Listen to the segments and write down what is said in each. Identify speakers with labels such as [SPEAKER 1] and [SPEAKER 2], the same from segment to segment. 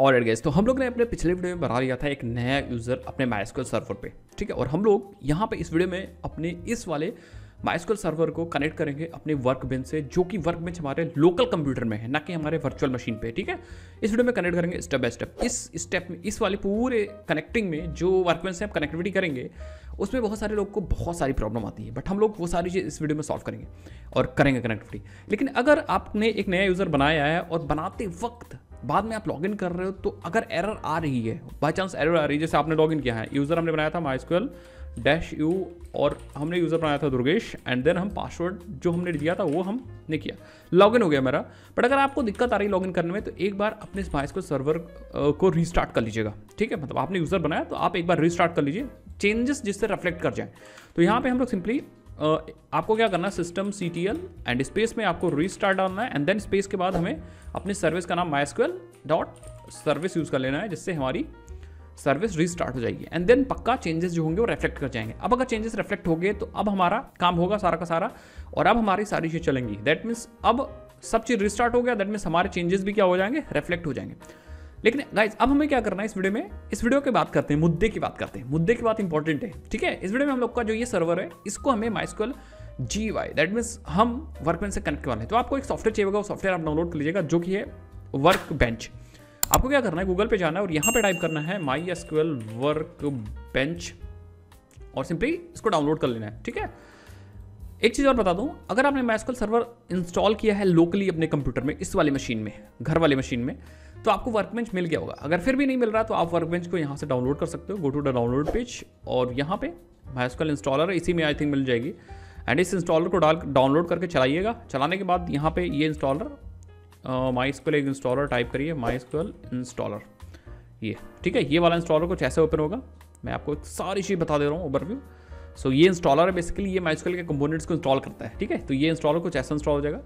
[SPEAKER 1] और add gas तो हम लोग ने अपने पिछले वीडियो में बना लिया था एक नया यूज़र अपने माइस्कोल सर्वर पे ठीक है और हम लोग यहाँ पे इस वीडियो में अपने इस वाले माइस्कोल सर्वर को कनेक्ट करेंगे अपने वर्क बेंच से जो कि वर्क बेंच हमारे लोकल कंप्यूटर में है ना कि हमारे वर्चुअल मशीन पे ठीक है इस वीडियो में कनेक्ट करेंगे स्टेप बाय स्टेप इस स्टेप में इस वाले पूरे कनेक्टिंग में जो वर्क बेंच से हम कनेक्टिविटी करेंगे उसमें बहुत सारे लोग को बहुत सारी प्रॉब्लम आती है बट हम लोग वो सारी चीज़ इस वीडियो में सॉल्व करेंगे और करेंगे कनेक्टिविटी लेकिन अगर आपने एक नया यूज़र बनाया है और बनाते वक्त बाद में आप लॉग कर रहे हो तो अगर एरर आ रही है बाई चांस एरर आ रही है जैसे आपने लॉग किया है यूज़र हमने बनाया था माइस्क्यूएल डैश यू और हमने यूज़र बनाया था दुर्गेश एंड देन हम पासवर्ड जो हमने दिया था वो हमने किया लॉगिन हो गया मेरा बट अगर आपको दिक्कत आ रही लॉगिन करने में तो एक बार अपने इस माइस को सर्वर को रीस्टार्ट कर लीजिएगा ठीक है मतलब आपने यूज़र बनाया तो आप एक बार रीस्टार्ट कर लीजिए चेंजेस जिससे रिफ्लेक्ट कर जाए तो यहाँ पे हम लोग सिंपली आपको क्या करना है system C T L and space में आपको रीस्टार्ट डालना है एंड देन स्पेस के बाद हमें अपनी सर्विस का नाम माइस्क्यूएल डॉट सर्विस यूज़ कर लेना है जिससे हमारी सर्विस रीस्टार्ट हो जाएगी एंड देन पक्का चेंजेस जो होंगे वो रिफ्लेक्ट कर जाएंगे अब अगर चेंजेस रिफ्लेक्ट हो गए तो अब हमारा काम होगा सारा का सारा और अब हमारी सारी चीज़ चलेंगी दैट मीन्स अब सब चीज़ रिस्टार्ट हो गया दैट मीन्स हमारे चेंजेस भी क्या हो जाएंगे रिफ्लेक्ट हो जाएंगे लेकिन गाइज अब हमें क्या करना है इस वीडियो में इस वीडियो की बात करते हैं मुद्दे की बात करते हैं मुद्दे की बात इंपॉर्टेंट है ठीक है इस वीडियो में हम लोग का जो ये सर्वर है इसको हमें MySQL G Y that means हम वर्कबेंच से कनेक्ट करवाना तो आपको एक सॉफ्टवेयर चाहिए होगा सॉफ्टवेयर आप डाउनलोड कर लीजिएगा जो कि है वर्क बेंच आपको क्या करना है गूगल पे जाना है और यहाँ पे टाइप करना है माई एस वर्क बेंच और सिंपली इसको डाउनलोड कर लेना है ठीक है एक चीज़ और बता दूं अगर आपने माइस्कल सर्वर इंस्टॉल किया है लोकली अपने कंप्यूटर में इस वाली मशीन में घर वाली मशीन में तो आपको वर्कबेंच मिल गया होगा अगर फिर भी नहीं मिल रहा तो आप वर्कबेंच को यहाँ से डाउनलोड कर सकते हो go to the download page और यहाँ पे माइस्कल इंस्टॉलर है इसी में आई थिंक मिल जाएगी एंड इस इंस्टॉलर को डाल डाउनलोड करके चलाइएगा चलाने के बाद यहाँ पे ये इंस्टॉलर माई स्क्वल एक इंस्टॉलर टाइप करिए माई स्क्वल इंस्टॉलर ये ठीक है ये वाला इंस्टॉलर कुछ ऐसे ओपन होगा मैं आपको सारी चीज़ बता दे रहा हूँ ओवरव्यू सो ये इंस्टॉलर है बेसिकली ये माइस्कल के कंपोनेंट्स को इंस्टॉल करता है ठीक है तो ये इंस्टॉलर कुछ ऐसा इंस्टॉल हो जाएगा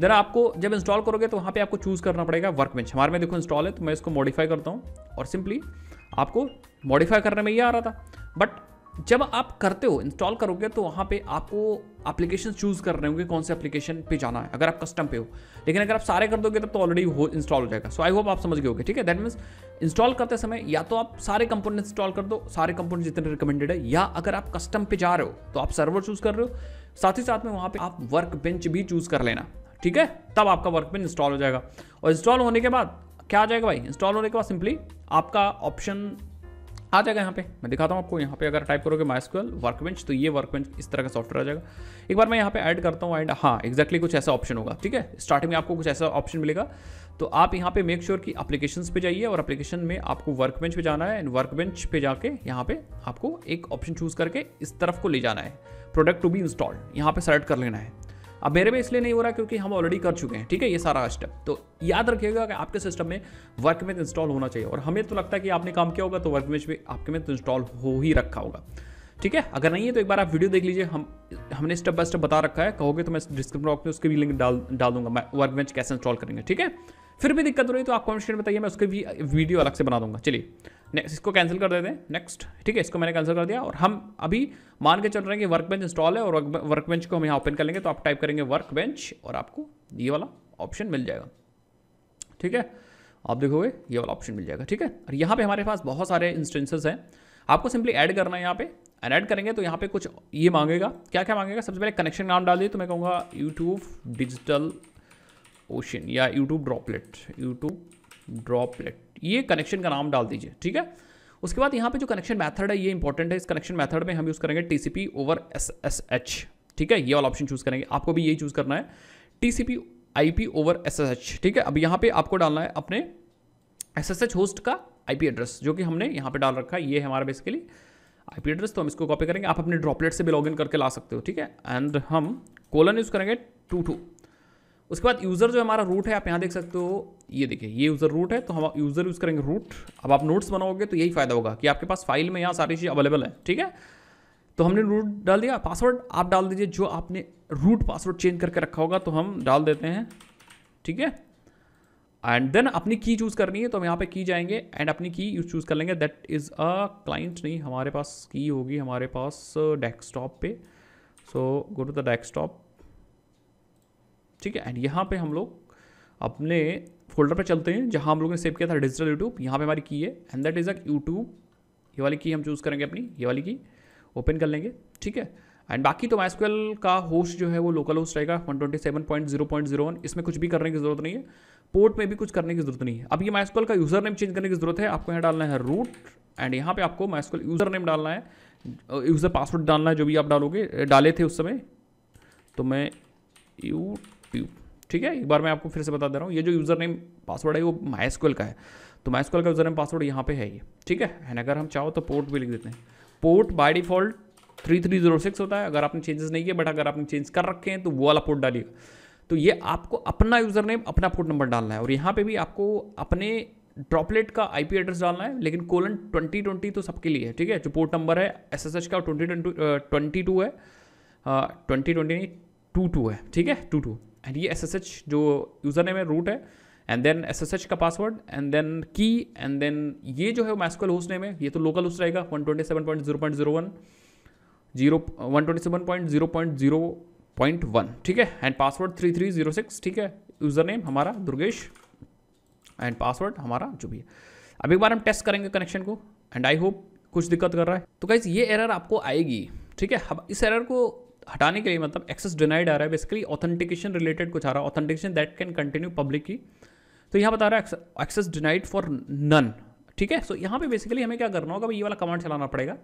[SPEAKER 1] ज़रा आपको जब इंस्टॉल करोगे तो वहाँ पे आपको चूज़ करना पड़ेगा वर्क बेंच हमारे में देखो इंस्टॉल है तो मैं इसको मॉडिफाई करता हूँ और सिंपली आपको मॉडिफाई करने में ये आ रहा था बट जब आप करते हो इंस्टॉल करोगे तो वहाँ पे आपको एप्लीकेशन चूज़ कर रहे होंगे कौन से एप्लीकेशन पे जाना है अगर आप कस्टम पे हो लेकिन अगर आप सारे कर दोगे तब तो ऑलरेडी हो इंस्टॉल हो जाएगा सो आई होप आप समझ गए होगे ठीक है दैट मीन्स इंस्टॉल करते समय या तो आप सारे कंपोनेंट इंस्टॉल कर दो सारे कंपोनेंट जितने रिकमेंडेड है या अगर आप कस्टम पे जा रहे हो तो आप सर्वर चूज़ कर रहे हो साथ ही साथ में वहाँ पर आप वर्क बेंच भी चूज़ कर लेना ठीक है तब आपका वर्क पेन इंस्टॉल हो जाएगा और इंस्टॉल होने के बाद क्या आ जाएगा भाई इंस्टॉल होने के बाद सिंपली आपका ऑप्शन आ जाएगा यहाँ पे मैं दिखाता हूँ आपको यहाँ पे अगर टाइप करोगे माइस्क्यूएल वर्कबेंच तो ये वर्कबेंच इस तरह का सॉफ्टवेयर आ जाएगा एक बार मैं यहाँ पे ऐड करता हूँ एंड हाँ एक्जैक्टली कुछ ऐसा ऑप्शन होगा ठीक है स्टार्टिंग में आपको कुछ ऐसा ऑप्शन मिलेगा तो आप यहाँ पे मेक श्योर sure कि अपलीकेशन पे जाइए और अप्लीकेशन में आपको वर्क बेंच पे जाना है एंड वर्क बेंच पे जाके यहाँ पे आपको एक ऑप्शन चूज करके इस तरफ को ले जाना है प्रोडक्ट टू बी इंस्टॉल यहाँ पे सेलेक्ट कर लेना है अब मेरे में इसलिए नहीं हो रहा क्योंकि हम ऑलरेडी कर चुके हैं ठीक है ये सारा स्टेप तो याद रखिएगा कि आपके सिस्टम में वर्क में इंस्टॉल होना चाहिए और हमें तो लगता है कि आपने काम किया होगा तो वर्क में भी आपके में तो इंस्टॉल हो ही रखा होगा ठीक है अगर नहीं है तो एक बार आप वीडियो देख लीजिए हम हमने स्टेप बाय स्टेप बता रखा है कहोगे तो मैं डिस्क्रिप्शन बॉक्स में उसके भी लिंक डाल डाल दूंगा मैं वर्क बेंच कैसे इंस्टॉल करेंगे ठीक है फिर भी दिक्कत हो रही तो आप कमेंट बताइए मैं उसके भी वीडियो अलग से बना दूंगा चलिए नेक्स्ट इसको कैंसिल कर देते हैं नेक्स्ट ठीक है इसको मैंने कैंसिल कर दिया और हम अभी मान के चल रहे हैं कि वर्क बेंच इंस्टॉल है और वर्क बेंच को हम यहाँ ओपन कर लेंगे तो आप टाइप करेंगे वर्क बेंच और आपको ये वाला ऑप्शन मिल जाएगा ठीक है आप देखोगे ये वाला ऑप्शन मिल जाएगा ठीक है और यहाँ पे हमारे पास बहुत सारे इंस्टेंसेस हैं आपको सिंपली ऐड करना है यहाँ पे एंड ऐड करेंगे तो यहाँ पे कुछ ये मांगेगा क्या क्या मांगेगा सबसे पहले कनेक्शन नाम डाल दिए तो मैं कहूँगा यूट्यूब डिजिटल ओशन या यूट्यूब ड्रॉपलेट यूट्यूब ड्रॉपलेट ये कनेक्शन का नाम डाल दीजिए ठीक है उसके बाद यहाँ पे जो कनेक्शन मेथड है ये इंपॉर्टेंट है इस कनेक्शन मेथड में हम यूज़ करेंगे T C P over S S H ठीक है ये वाला ऑप्शन चूज़ करेंगे आपको भी यही चूज़ करना है T C P I P over S S H ठीक है अब यहाँ पे आपको डालना है अपने एस एस एच होस्ट का आई पी एड्रेस जो कि हमने यहाँ पे डाल रखा है ये हमारा बेसिकली आई पी एड्रेस तो हम इसको कॉपी करेंगे आप अपने ड्रॉपलेट से भी लॉग करके ला सकते हो ठीक है एंड हम कोलन यूज़ करेंगे टू टू उसके बाद यूज़र जो हमारा रूट है आप यहाँ देख सकते हो ये देखिए ये यूज़र रूट है तो हम यूज़र यूज़ करेंगे रूट अब आप नोट्स बनाओगे तो यही फ़ायदा होगा कि आपके पास फाइल में यहाँ सारी चीज़ अवेलेबल है ठीक है तो हमने रूट डाल दिया पासवर्ड आप डाल दीजिए जो आपने रूट पासवर्ड चेंज करके रखा होगा तो हम डाल देते हैं ठीक है एंड देन अपनी की चूज़ करनी है तो हम यहाँ पे की जाएंगे एंड अपनी की चूज़ कर लेंगे दैट इज़ अ क्लाइंट नहीं हमारे पास की होगी हमारे पास डेस्कटॉप uh, पे so go to the desktop ठीक है एंड यहाँ पे हम लोग अपने फोल्डर पे चलते हैं जहाँ हम लोगों ने सेव किया था डिजिटल यूट्यूब यहाँ पे हमारी की है and that is a YouTube ये वाली की हम चूज़ करेंगे अपनी ये वाली की ओपन कर लेंगे ठीक है एंड बाकी तो माइस्क्यूएल का होस्ट जो है वो लोकल होस्ट रहेगा one twenty seven point point zero zero one इसमें कुछ भी करने की ज़रूरत नहीं है पोर्ट में भी कुछ करने की ज़रूरत नहीं है अब ये माइस्क्यूएल का यूज़र नेम चेंज करने की ज़रूरत है आपको यहाँ डालना है रूट एंड यहाँ पे आपको माइस्क्यूएल यूज़र नेम डालना है यूज़र पासवर्ड डालना है जो भी आप डालोगे डाले थे उस समय तो मैं यूट्यूब ठीक है एक बार मैं आपको फिर से बता दे रहा हूँ ये जो यूज़र नेम पासवर्ड है वो माइस्क्यूएल का है तो माइस्क्यूएल का यूज़र नेम पासवर्ड यहाँ पे है ये ठीक है एंड अगर हम चाहो तो पोर्ट भी लिख देते हैं port by default three three zero six होता है अगर आपने चेंजेस नहीं किया बट अगर आपने चेंज कर रखे हैं तो वो वाला पोर्ट डालिएगा तो ये आपको अपना यूज़र नेम अपना पोर्ट नंबर डालना है और यहाँ पे भी आपको अपने ड्रॉपलेट का आईपी एड्रेस डालना है लेकिन कोलन 2020 तो सबके लिए है ठीक है जो पोर्ट नंबर है एस एस एच का ट्वेंटी ट्वेंटी टू है ट्वेंटी ट्वेंटी नहीं टू टू है ठीक है टू टू एंड ये एस एस एच जो यूज़र नेम है रूट है and then S S H का password and then key and then ये जो है मैस्कल होस्ट नेम है ये तो लोकल होस्ट रहेगा one twenty seven point zero point zero one zero one twenty seven point zero point zero point one ठीक है and password three three zero six ठीक है यूज़र नेम हमारा Durgesh and password हमारा जो भी है अब एक बार हम टेस्ट करेंगे कनेक्शन को एंड आई होप कुछ दिक्कत कर रहा है तो गाइज ये एरर आपको आएगी ठीक है अब इस एरर को हटाने के लिए मतलब एक्सेस डिनाइड आ रहा है बेसिकली ऑथेंटिकेशन रिलेटेड कुछ आ रहा है authentication that can continue public key तो यहाँ बता रहा है एक्सेस डिनाइड फॉर नन ठीक है सो so, यहाँ पे बेसिकली हमें क्या करना होगा ये वाला कमांड चलाना पड़ेगा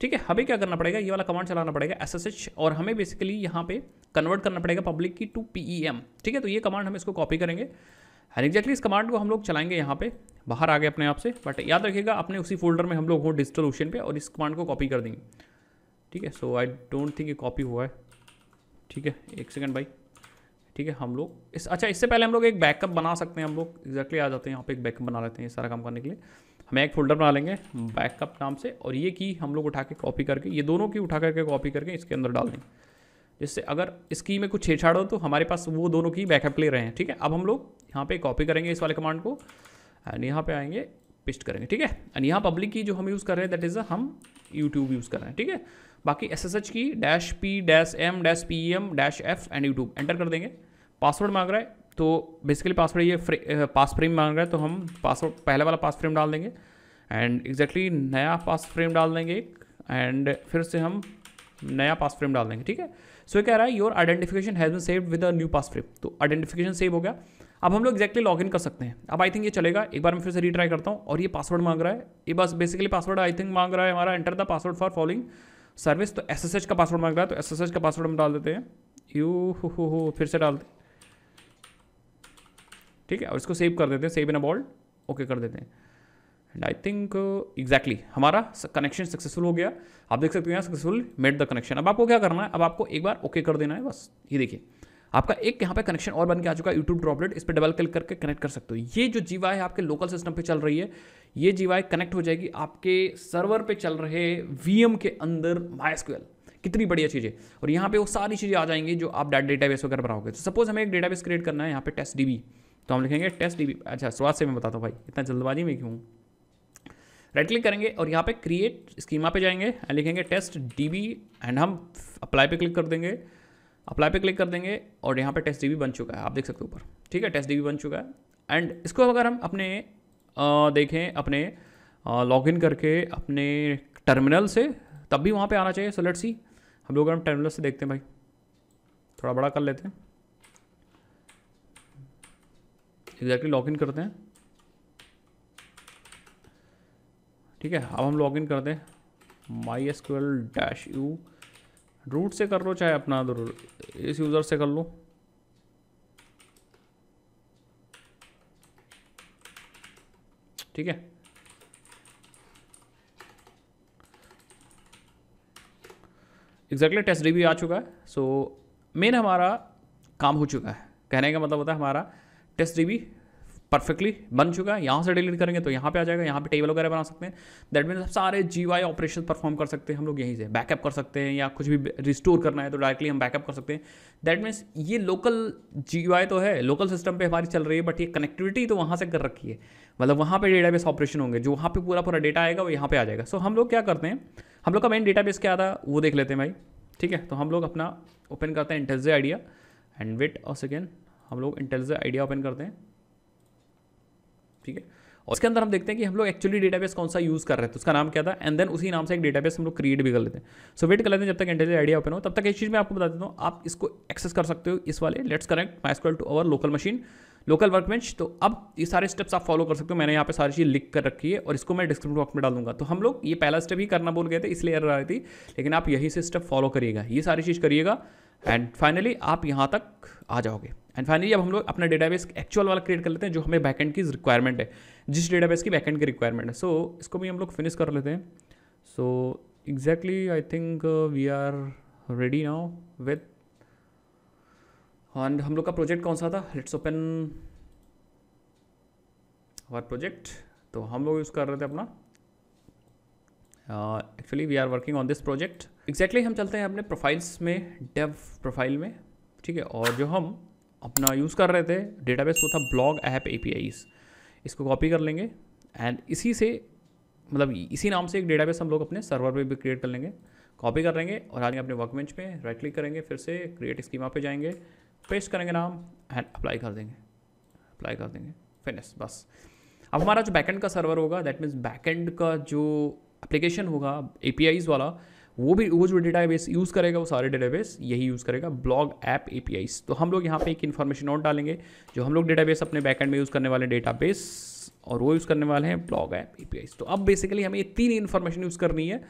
[SPEAKER 1] ठीक है हमें क्या करना पड़ेगा ये वाला कमांड चलाना पड़ेगा एस और हमें बेसिकली यहाँ पे कन्वर्ट करना पड़ेगा पब्लिक की टू पी e ठीक है तो ये कमांड हम इसको कॉपी करेंगे एंड एग्जैक्टली इस कमांड को हम लोग चलाएंगे यहाँ पे बाहर आ गए अपने आप से बट याद रखिएगा अपने उसी फोल्डर में हम लोग हों डिजिटल ओशन पे और इस कमांड को कॉपी कर देंगे ठीक है सो आई डोंट थिंक ये कॉपी हुआ है ठीक है एक सेकेंड भाई ठीक है हम लोग इस अच्छा इससे पहले हम लोग एक बैकअप बना सकते हैं हम लोग एग्जैक्टली आ जाते हैं यहाँ पे एक बैकअप बना लेते हैं ये सारा काम करने के लिए हम एक फोल्डर बना लेंगे बैकअप नाम से और ये की हम लोग उठा के कॉपी करके ये दोनों की उठा करके कॉपी करके इसके अंदर डाल देंगे जिससे अगर इस की में कुछ छेड़छाड़ हो तो हमारे पास वो दोनों की बैकअप ले रहे हैं ठीक है अब हम लोग यहाँ पे कॉपी करेंगे इस वाले कमांड को एंड यहाँ पे आएंगे पेस्ट करेंगे ठीक है एंड यहाँ पब्लिक की जो हम यूज़ कर रहे हैं दैट इज़ हम यूट्यूब यूज़ कर रहे हैं ठीक है बाकी एस एस एच की dash P dash M dash P M dash F and YouTube enter कर देंगे पासवर्ड मांग रहा है तो बेसिकली पासवर्ड ये पास फ्रेम मांग रहा है तो हम पासवर्ड पहले वाला पास फ्रेम डाल देंगे एंड एग्जैक्टली exactly नया पास फ्रेम डाल देंगे एक एंड फिर से हम नया पास फ्रेम डाल देंगे ठीक है सो so, कह रहा है your identification has been saved with a new pass frame तो आइडेंटिफिकेशन सेव हो गया अब हम लोग एक्जैक्टली लॉग इन कर सकते हैं अब आई थिंक ये चलेगा एक बार मैं फिर से रीट्राई करता हूँ और ये पासवर्ड मांग रहा है ये बस बेसिकली पासवर्ड आई थिंक मांग रहा है हमारा enter the password for following service तो एस का पासवर्ड मांग रहा है तो एस का पासवर्ड हम डाल देते हैं यू हो हो फिर से डाल दें ठीक है और इसको सेव कर देते हैं save in a bold okay कर देते हैं एंड आई थिंक एग्जैक्टली हमारा कनेक्शन सक्सेसफुल हो गया आप देख सकते हो यहाँ सक्सेसफुल मेड द कनेक्शन अब आपको क्या करना है अब आपको एक बार ओके okay कर देना है बस ये देखिए आपका एक यहाँ पे कनेक्शन और बन के आ चुका है यूट्यूब ड्रॉपलेट इस पर डबल क्लिक करके कनेक्ट कर सकते हो ये जो जीवा है आपके लोकल सिस्टम पे चल रही है ये जीवा कनेक्ट हो जाएगी आपके सर्वर पे चल रहे वीएम के अंदर माइस्क्यूएल कितनी बढ़िया चीज़ें और यहाँ पे वो सारी चीज़ें आ जाएंगी जो आप डेटाबेस वगैरह बनाओगे तो सपोज हमें एक डेटाबेस क्रिएट करना है यहाँ पे टेस्ट डीबी तो हम लिखेंगे टेस्ट डी अच्छा शुरुआत से मैं बताता हूँ भाई इतना जल्दबाजी में क्यों राइट क्लिक करेंगे और यहाँ पे क्रिएट स्कीमा पे जाएंगे एंड लिखेंगे टेस्ट डीबी एंड हम अप्लाई पे क्लिक कर देंगे अप्लाई पे क्लिक कर देंगे और यहाँ पे टेस्ट डीबी बन चुका है आप देख सकते हो ऊपर ठीक है टेस्ट डीबी बन चुका है एंड इसको अगर हम अपने आ, देखें अपने लॉगिन करके अपने टर्मिनल से तब भी वहाँ पर आना चाहिए सो लेट्स सी हम लोग हम टर्मिनल से देखते हैं भाई थोड़ा बड़ा कर लेते हैं एग्जैक्टली लॉग इन करते हैं ठीक है अब हम लॉग इन करते हैं MySQL dash U root से कर लो चाहे अपना इस यूज़र से कर लो ठीक है एग्जैक्टली टेस्ट डी भी आ चुका है सो so, मेन हमारा काम हो चुका है कहने का मतलब होता है हमारा टेस्ट जी परफेक्टली बन चुका है यहाँ से डिलीट करेंगे तो यहाँ पे आ जाएगा यहाँ पे टेबल वगैरह बना सकते हैं दैट मीन सारे जी वाई ऑपरेशन परफॉर्म कर सकते हैं हम लोग यहीं से बैकअप कर सकते हैं या कुछ भी रिस्टोर करना है तो डायरेक्टली हम बैकअप कर सकते हैं दैट मीन्स ये लोकल जी वाई तो है लोकल सिस्टम पर हमारी चल रही है बट ये कनेक्टिविटी तो वहाँ से कर रखी है मतलब वहाँ पर बेस ऑपरेशन होंगे जो वहाँ पर पूरा पूरा डेटा आएगा वो यहाँ पर आ जाएगा सो so, हम लोग क्या करते हैं हम लोग का मेन बेस क्या था वो देख लेते हैं भाई ठीक है तो हम लोग अपना ओपन करते हैं इंटेजे आइडिया एंड वेट और सेकेंड हम लोग इंटेलिजेंट आइडिया ओपन करते हैं ठीक है और इसके अंदर हम देखते हैं कि हम लोग एक्चुअली डेटाबेस कौन सा यूज़ कर रहे थे तो उसका नाम क्या था एंड देन उसी नाम से एक डेटाबेस हम लोग क्रिएट भी कर लेते हैं सो so, वेट कर लेते हैं जब तक इंटेलिजेंट आइडिया ओपन हो तब तक एक चीज़ मैं आपको बता देता हूँ आप इसको एक्सेस कर सकते हो इस वाले let's connect MySQL to our local machine local workbench तो अब ये सारे स्टेप्स आप फॉलो कर सकते हो मैंने यहाँ पे सारी चीज़ लिख कर रखी है और इसको मैं डिस्क्रिप्शन बॉक्स में डालूंगा तो हम लोग ये पहला स्टेप ही करना बोल गए थे इसलिए एरर आ रही थी लेकिन आप यही से स्टेप फॉलो करिएगा ये सारी चीज़ करिएगा एंड फाइनली आप यहाँ तक आ जाओगे एंड फाइनली अब हम लोग अपना डेटाबेस एक्चुअल वाला क्रिएट कर लेते हैं जो हमें बैकेंड की रिक्वायरमेंट है जिस डेटाबेस की बैकेंड की रिक्वायरमेंट है सो so, इसको भी हम लोग फिनिश कर लेते हैं so exactly I think we are ready now with and हम लोग का प्रोजेक्ट कौन सा था लेट्स ओपन आवर प्रोजेक्ट तो हम लोग यूज़ कर रहे थे अपना actually we are working on this project exactly हम चलते हैं अपने प्रोफाइल्स में डेव प्रोफाइल में ठीक है और जो हम अपना यूज़ कर रहे थे डेटाबेस वो था ब्लॉग ऐप ए इसको कॉपी कर लेंगे एंड इसी से मतलब इसी नाम से एक डेटाबेस हम लोग अपने सर्वर पे भी क्रिएट कर लेंगे कॉपी कर लेंगे और आगे अपने वर्कबेंच में राइट क्लिक करेंगे फिर से क्रिएट स्कीमा पे जाएंगे पेस्ट करेंगे नाम एंड अप्लाई कर देंगे अप्लाई कर देंगे फिनिश बस अब हमारा जो बैकेंड का सर्वर होगा दैट मीन्स बैकेंड का जो एप्लीकेशन होगा ए वाला वो भी वो जो डेटाबेस यूज़ करेगा वो सारे डेटाबेस यही यूज़ करेगा ब्लॉग ऐप ए तो हम लोग यहाँ पे एक इन्फॉर्मेशन नोट डालेंगे जो हम लोग डेटाबेस अपने बैकएंड में यूज़ करने वाले डेटाबेस और वो यूज़ करने वाले हैं ब्लॉग ऐप ए तो अब बेसिकली हमें ये तीन इन्फॉर्मेशन यूज़ करनी है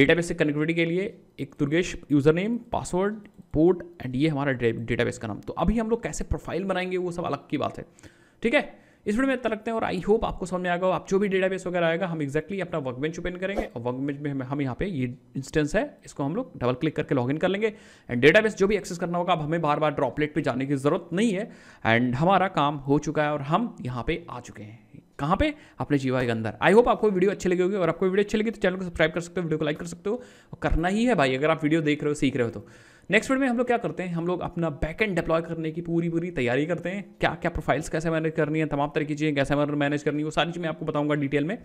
[SPEAKER 1] डेटाबेस से कनेक्टिविटी के लिए एक Durgesh user name password port and ये हमारा डेटाबेस का नाम तो अभी हम लोग कैसे प्रोफाइल बनाएंगे वो सब अलग की बात है ठीक है इस वीडियो में इतना लगते हैं और आई होप आपको समझ में आएगा आप जो भी डेटाबेस वगैरह आएगा हम एक्जैक्टली अपना वर्क बेंच ओपन करेंगे और वर्क बेंच में हम यहाँ पे ये इंस्टेंस है इसको हम लोग डबल क्लिक करके लॉगिन कर लेंगे एंड डेटाबेस जो भी एक्सेस करना होगा अब हमें बार बार ड्रॉपलेट पे जाने की ज़रूरत नहीं है एंड हमारा काम हो चुका है और हम यहाँ पे आ चुके हैं कहाँ पे अपने जीवा के अंदर आई होप आपको वीडियो अच्छी लगी होगी और आपको वीडियो अच्छी लगी तो चैनल को सब्सक्राइब कर सकते हो वीडियो को लाइक कर सकते हो और करना ही है भाई अगर आप वीडियो देख रहे हो सीख रहे हो तो नेक्स्ट वीडियो में हम लोग क्या करते हैं हम लोग अपना बैकएंड डिप्लॉय करने की पूरी पूरी तैयारी करते हैं क्या क्या प्रोफाइल्स कैसे मैनेज करनी है तमाम तरह की चीज़ें कैसे मैनेज करनी है वो सारी चीज़ मैं आपको बताऊंगा डिटेल में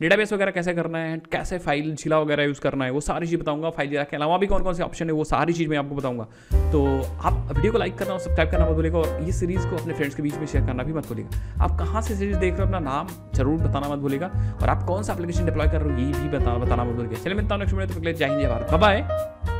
[SPEAKER 1] डेटाबेस वगैरह कैसे करना है कैसे फाइल झिला वगैरह यूज़ करना है वो सारी चीज़ बताऊंगा फाइल झीला के अलावा भी कौन कौन से ऑप्शन है वो सारी चीज़ मैं आपको बताऊंगा तो आप वीडियो को लाइक करना और सब्सक्राइब करना मत भूलेगा और ये सीरीज़ को अपने फ्रेंड्स के बीच में शेयर करना भी मत भूलेगा आप कहाँ से सीरीज़ देख रहे हो अपना नाम जरूर बताना मत भूलेगा और आप कौन सा एप्लीकेशन डिप्लॉय कर रहे हो ये भी बताना बताना मत भूलिएगा चलिए मिलता हूँ नेक्स्ट वीडियो तो जय हिंद जय भारत बाय